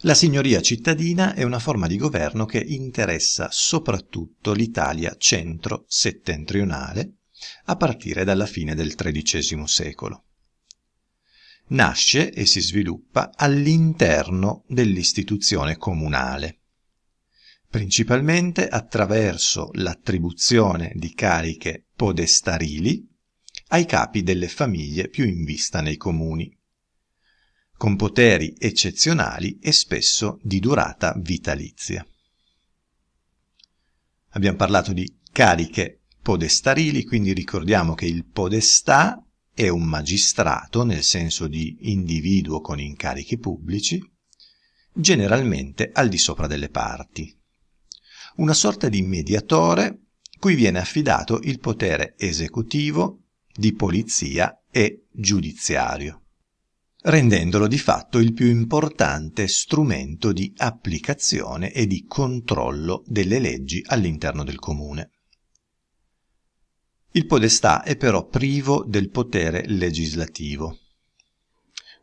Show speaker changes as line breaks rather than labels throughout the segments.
La signoria cittadina è una forma di governo che interessa soprattutto l'Italia centro-settentrionale a partire dalla fine del XIII secolo. Nasce e si sviluppa all'interno dell'istituzione comunale, principalmente attraverso l'attribuzione di cariche podestarili ai capi delle famiglie più in vista nei comuni con poteri eccezionali e spesso di durata vitalizia. Abbiamo parlato di cariche podestarili, quindi ricordiamo che il podestà è un magistrato nel senso di individuo con incarichi pubblici, generalmente al di sopra delle parti. Una sorta di mediatore cui viene affidato il potere esecutivo, di polizia e giudiziario rendendolo di fatto il più importante strumento di applicazione e di controllo delle leggi all'interno del comune. Il podestà è però privo del potere legislativo.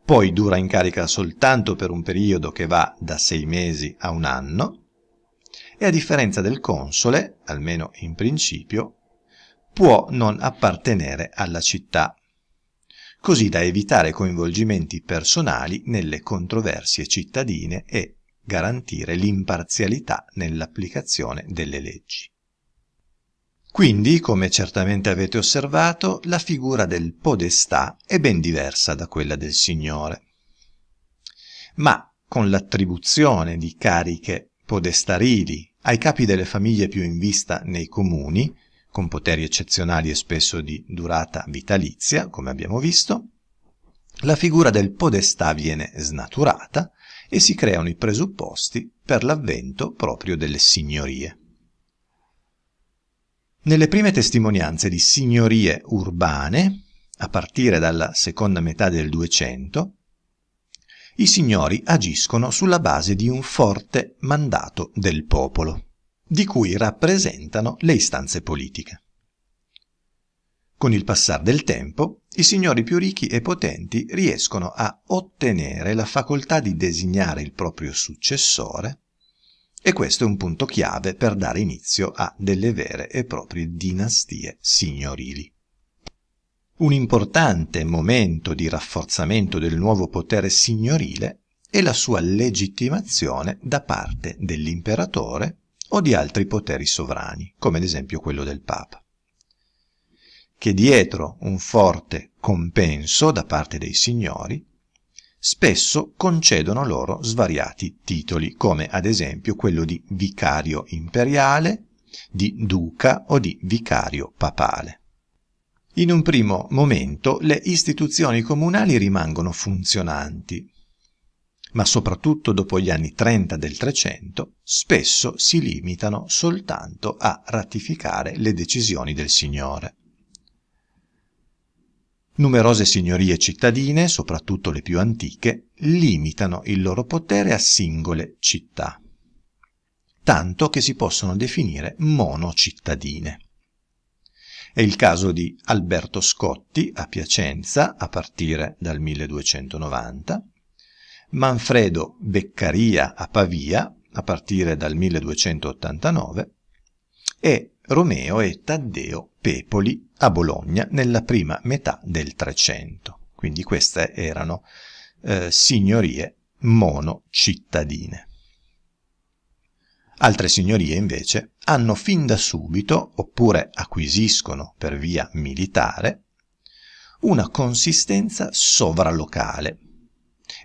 Poi dura in carica soltanto per un periodo che va da sei mesi a un anno e a differenza del console, almeno in principio, può non appartenere alla città così da evitare coinvolgimenti personali nelle controversie cittadine e garantire l'imparzialità nell'applicazione delle leggi. Quindi, come certamente avete osservato, la figura del podestà è ben diversa da quella del Signore. Ma con l'attribuzione di cariche podestarili ai capi delle famiglie più in vista nei comuni, con poteri eccezionali e spesso di durata vitalizia, come abbiamo visto, la figura del podestà viene snaturata e si creano i presupposti per l'avvento proprio delle signorie. Nelle prime testimonianze di signorie urbane, a partire dalla seconda metà del Duecento, i signori agiscono sulla base di un forte mandato del popolo di cui rappresentano le istanze politiche. Con il passare del tempo, i signori più ricchi e potenti riescono a ottenere la facoltà di designare il proprio successore e questo è un punto chiave per dare inizio a delle vere e proprie dinastie signorili. Un importante momento di rafforzamento del nuovo potere signorile è la sua legittimazione da parte dell'imperatore o di altri poteri sovrani, come ad esempio quello del Papa, che dietro un forte compenso da parte dei signori, spesso concedono loro svariati titoli, come ad esempio quello di vicario imperiale, di duca o di vicario papale. In un primo momento le istituzioni comunali rimangono funzionanti, ma soprattutto dopo gli anni 30 del Trecento, spesso si limitano soltanto a ratificare le decisioni del Signore. Numerose signorie cittadine, soprattutto le più antiche, limitano il loro potere a singole città, tanto che si possono definire monocittadine. È il caso di Alberto Scotti a Piacenza a partire dal 1290, Manfredo Beccaria a Pavia, a partire dal 1289, e Romeo e Taddeo Pepoli a Bologna nella prima metà del 300. Quindi queste erano eh, signorie monocittadine. Altre signorie invece hanno fin da subito, oppure acquisiscono per via militare, una consistenza sovralocale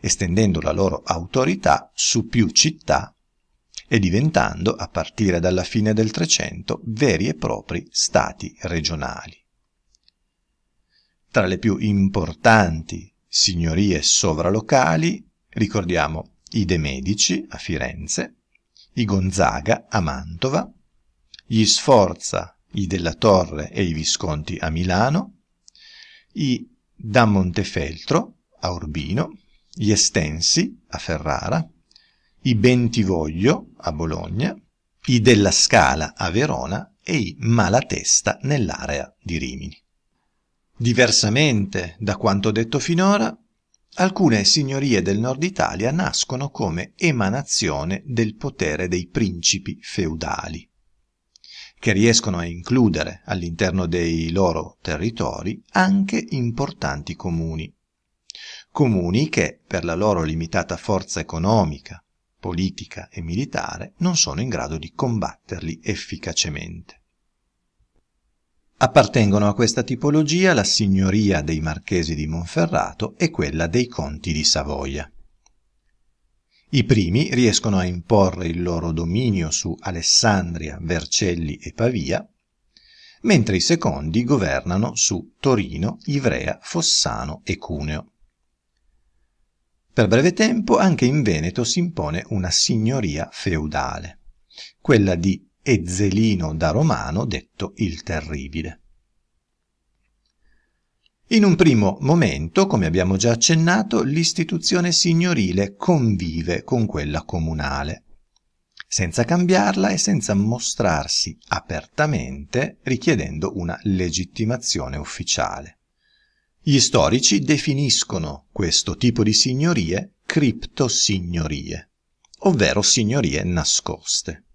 estendendo la loro autorità su più città e diventando, a partire dalla fine del Trecento, veri e propri stati regionali. Tra le più importanti signorie sovralocali ricordiamo i De Medici a Firenze, i Gonzaga a Mantova, gli Sforza, i Della Torre e i Visconti a Milano, i da Montefeltro a Urbino, gli Estensi a Ferrara, i Bentivoglio a Bologna, i Della Scala a Verona e i Malatesta nell'area di Rimini. Diversamente da quanto detto finora, alcune signorie del nord Italia nascono come emanazione del potere dei principi feudali, che riescono a includere all'interno dei loro territori anche importanti comuni comuni che, per la loro limitata forza economica, politica e militare, non sono in grado di combatterli efficacemente. Appartengono a questa tipologia la signoria dei marchesi di Monferrato e quella dei conti di Savoia. I primi riescono a imporre il loro dominio su Alessandria, Vercelli e Pavia, mentre i secondi governano su Torino, Ivrea, Fossano e Cuneo. Per breve tempo anche in Veneto si impone una signoria feudale, quella di Ezzelino da Romano, detto il Terribile. In un primo momento, come abbiamo già accennato, l'istituzione signorile convive con quella comunale, senza cambiarla e senza mostrarsi apertamente richiedendo una legittimazione ufficiale. Gli storici definiscono questo tipo di signorie criptosignorie, ovvero signorie nascoste.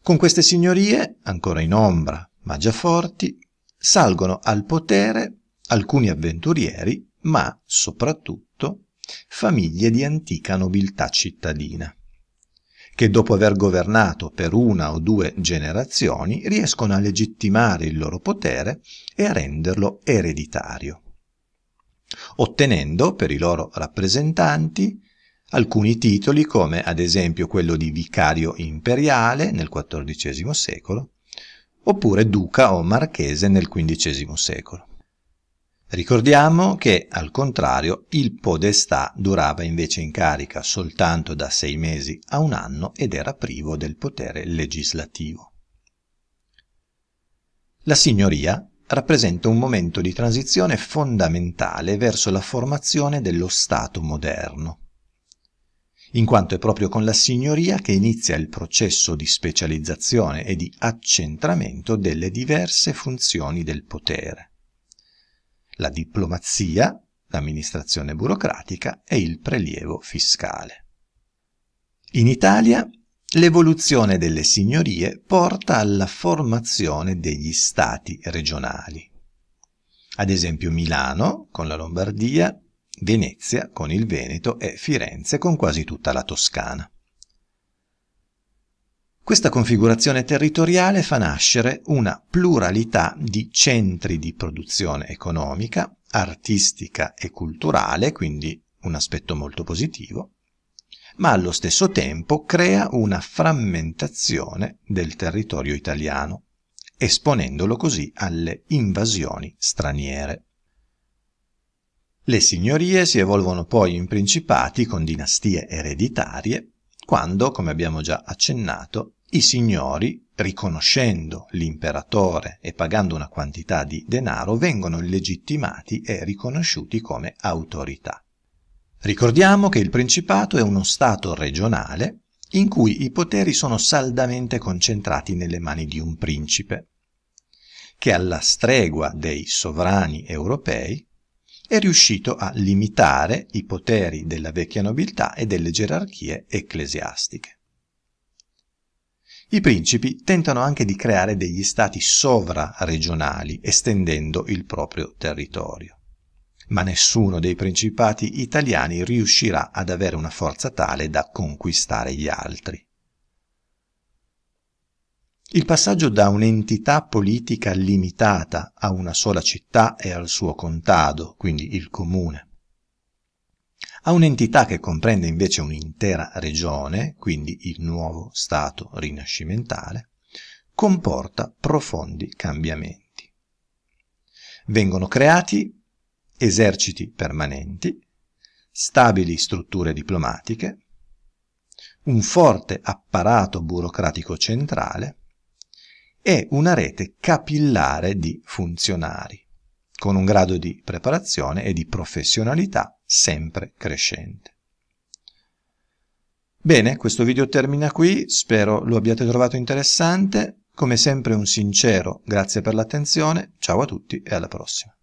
Con queste signorie, ancora in ombra ma già forti, salgono al potere alcuni avventurieri, ma soprattutto famiglie di antica nobiltà cittadina che dopo aver governato per una o due generazioni riescono a legittimare il loro potere e a renderlo ereditario, ottenendo per i loro rappresentanti alcuni titoli come ad esempio quello di vicario imperiale nel XIV secolo, oppure duca o marchese nel XV secolo. Ricordiamo che, al contrario, il podestà durava invece in carica soltanto da sei mesi a un anno ed era privo del potere legislativo. La signoria rappresenta un momento di transizione fondamentale verso la formazione dello Stato moderno, in quanto è proprio con la signoria che inizia il processo di specializzazione e di accentramento delle diverse funzioni del potere la diplomazia, l'amministrazione burocratica e il prelievo fiscale. In Italia l'evoluzione delle signorie porta alla formazione degli stati regionali. Ad esempio Milano con la Lombardia, Venezia con il Veneto e Firenze con quasi tutta la Toscana. Questa configurazione territoriale fa nascere una pluralità di centri di produzione economica, artistica e culturale, quindi un aspetto molto positivo, ma allo stesso tempo crea una frammentazione del territorio italiano, esponendolo così alle invasioni straniere. Le signorie si evolvono poi in principati con dinastie ereditarie, quando, come abbiamo già accennato, i signori, riconoscendo l'imperatore e pagando una quantità di denaro, vengono legittimati e riconosciuti come autorità. Ricordiamo che il principato è uno stato regionale in cui i poteri sono saldamente concentrati nelle mani di un principe, che alla stregua dei sovrani europei è riuscito a limitare i poteri della vecchia nobiltà e delle gerarchie ecclesiastiche. I principi tentano anche di creare degli stati sovraregionali, estendendo il proprio territorio. Ma nessuno dei principati italiani riuscirà ad avere una forza tale da conquistare gli altri. Il passaggio da un'entità politica limitata a una sola città e al suo contado, quindi il comune, a un'entità che comprende invece un'intera regione, quindi il nuovo Stato rinascimentale, comporta profondi cambiamenti. Vengono creati eserciti permanenti, stabili strutture diplomatiche, un forte apparato burocratico centrale e una rete capillare di funzionari, con un grado di preparazione e di professionalità sempre crescente. Bene, questo video termina qui, spero lo abbiate trovato interessante, come sempre un sincero grazie per l'attenzione, ciao a tutti e alla prossima.